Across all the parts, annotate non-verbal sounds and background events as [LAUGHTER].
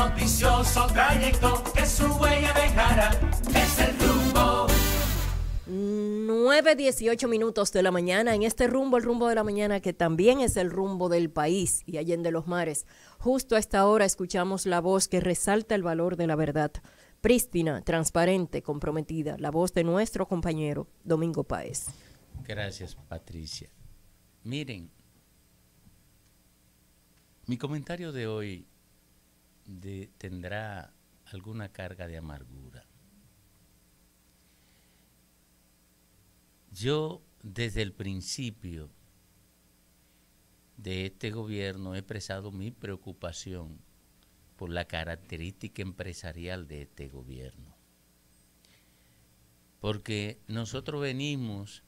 noticioso trayecto que su huella dejará es el rumbo. 9, 18 minutos de la mañana. En este rumbo, el rumbo de la mañana, que también es el rumbo del país y allende los mares. Justo a esta hora escuchamos la voz que resalta el valor de la verdad. Prístina, transparente, comprometida. La voz de nuestro compañero Domingo Páez. Gracias, Patricia. Miren, mi comentario de hoy tendrá alguna carga de amargura. Yo desde el principio de este gobierno he expresado mi preocupación por la característica empresarial de este gobierno. Porque nosotros venimos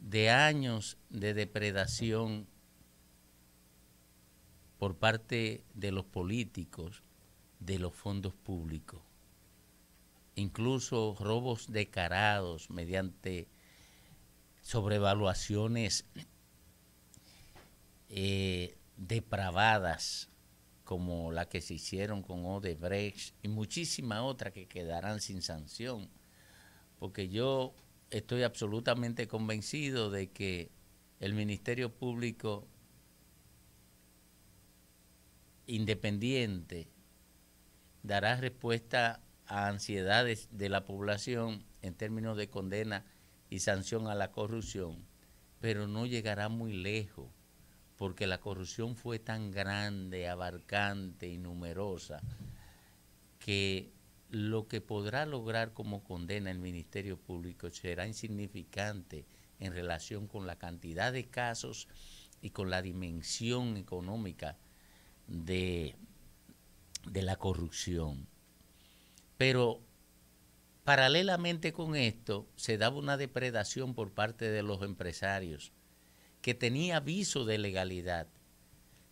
de años de depredación por parte de los políticos de los fondos públicos, incluso robos decarados mediante sobrevaluaciones eh, depravadas como la que se hicieron con Odebrecht y muchísimas otras que quedarán sin sanción, porque yo estoy absolutamente convencido de que el Ministerio Público independiente dará respuesta a ansiedades de la población en términos de condena y sanción a la corrupción, pero no llegará muy lejos, porque la corrupción fue tan grande, abarcante y numerosa, que lo que podrá lograr como condena el Ministerio Público será insignificante en relación con la cantidad de casos y con la dimensión económica de, la corrupción. Pero paralelamente con esto se daba una depredación por parte de los empresarios que tenía aviso de legalidad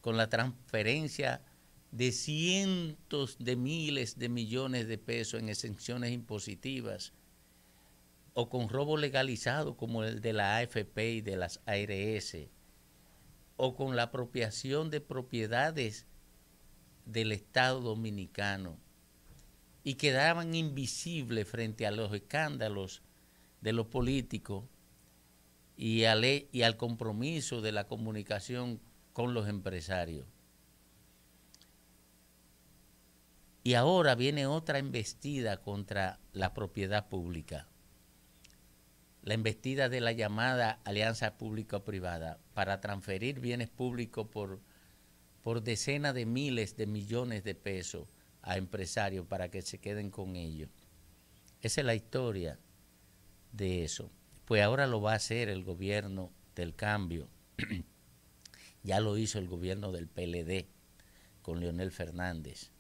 con la transferencia de cientos de miles de millones de pesos en exenciones impositivas o con robo legalizado como el de la AFP y de las ARS o con la apropiación de propiedades del Estado dominicano y quedaban invisibles frente a los escándalos de los políticos y al, e, y al compromiso de la comunicación con los empresarios. Y ahora viene otra embestida contra la propiedad pública la investida de la llamada alianza público-privada para transferir bienes públicos por, por decenas de miles de millones de pesos a empresarios para que se queden con ellos. Esa es la historia de eso. Pues ahora lo va a hacer el gobierno del cambio. [CLEARS THROAT] ya lo hizo el gobierno del PLD con Leonel Fernández.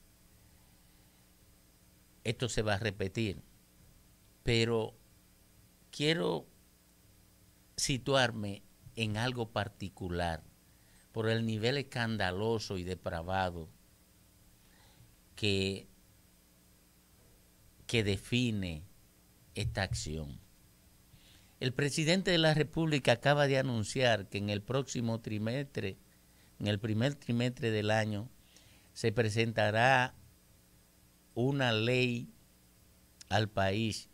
Esto se va a repetir, pero quiero situarme en algo particular por el nivel escandaloso y depravado que, que define esta acción. El presidente de la República acaba de anunciar que en el próximo trimestre, en el primer trimestre del año, se presentará una ley al país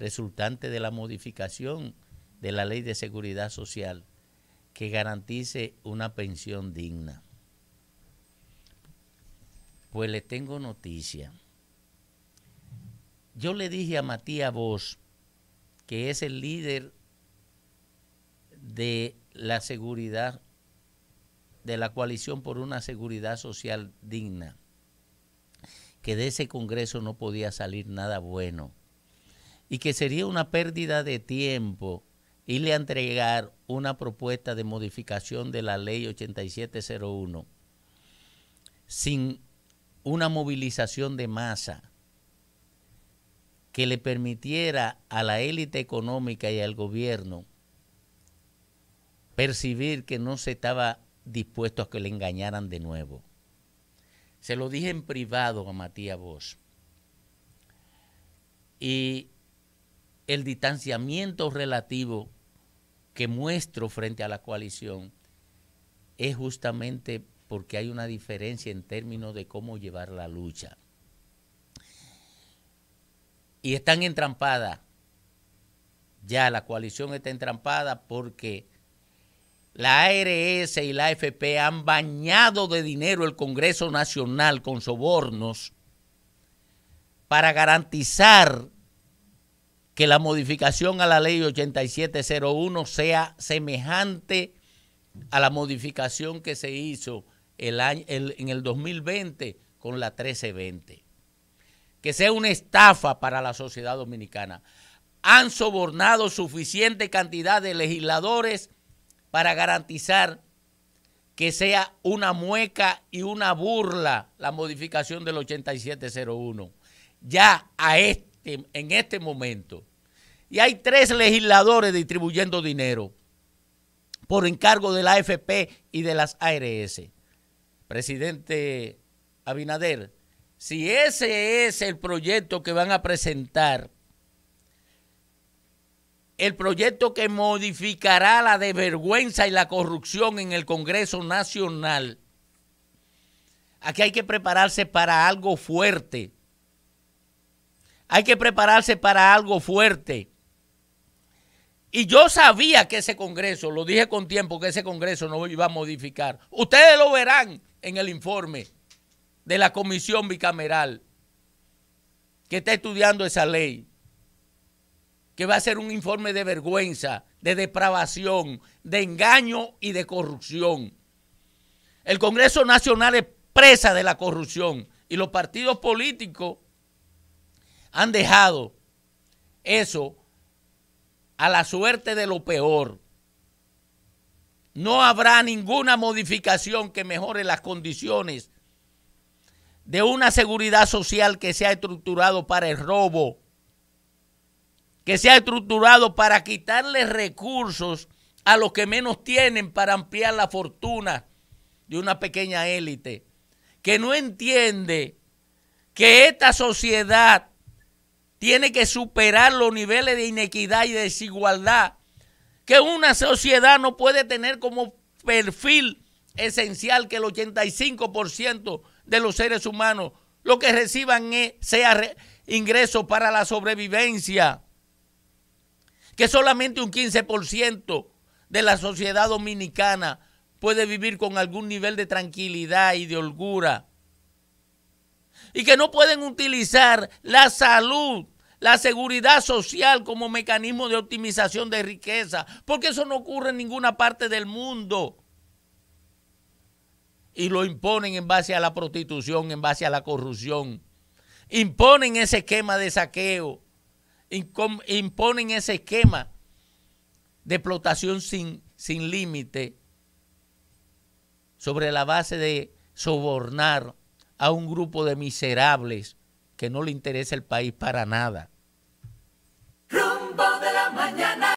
resultante de la modificación de la ley de seguridad social que garantice una pensión digna. Pues le tengo noticia. Yo le dije a Matías vos que es el líder de la seguridad, de la coalición por una seguridad social digna, que de ese Congreso no podía salir nada bueno y que sería una pérdida de tiempo irle a entregar una propuesta de modificación de la ley 8701 sin una movilización de masa que le permitiera a la élite económica y al gobierno percibir que no se estaba dispuesto a que le engañaran de nuevo. Se lo dije en privado a Matías Bosch. Y el distanciamiento relativo que muestro frente a la coalición es justamente porque hay una diferencia en términos de cómo llevar la lucha. Y están entrampadas. Ya la coalición está entrampada porque la ARS y la AFP han bañado de dinero el Congreso Nacional con sobornos para garantizar que la modificación a la ley 8701 sea semejante a la modificación que se hizo el en el 2020 con la 1320. Que sea una estafa para la sociedad dominicana. Han sobornado suficiente cantidad de legisladores para garantizar que sea una mueca y una burla la modificación del 8701. Ya a esto este, en este momento. Y hay tres legisladores distribuyendo dinero por encargo de la AFP y de las ARS. Presidente Abinader, si ese es el proyecto que van a presentar, el proyecto que modificará la desvergüenza y la corrupción en el Congreso Nacional, aquí hay que prepararse para algo fuerte hay que prepararse para algo fuerte. Y yo sabía que ese Congreso, lo dije con tiempo, que ese Congreso no iba a modificar. Ustedes lo verán en el informe de la comisión bicameral que está estudiando esa ley, que va a ser un informe de vergüenza, de depravación, de engaño y de corrupción. El Congreso Nacional es presa de la corrupción y los partidos políticos han dejado eso a la suerte de lo peor. No habrá ninguna modificación que mejore las condiciones de una seguridad social que se ha estructurado para el robo, que se ha estructurado para quitarle recursos a los que menos tienen para ampliar la fortuna de una pequeña élite, que no entiende que esta sociedad tiene que superar los niveles de inequidad y desigualdad que una sociedad no puede tener como perfil esencial que el 85% de los seres humanos lo que reciban sea ingreso para la sobrevivencia, que solamente un 15% de la sociedad dominicana puede vivir con algún nivel de tranquilidad y de holgura y que no pueden utilizar la salud, la seguridad social como mecanismo de optimización de riqueza, porque eso no ocurre en ninguna parte del mundo. Y lo imponen en base a la prostitución, en base a la corrupción. Imponen ese esquema de saqueo, imponen ese esquema de explotación sin, sin límite sobre la base de sobornar a un grupo de miserables que no le interesa el país para nada.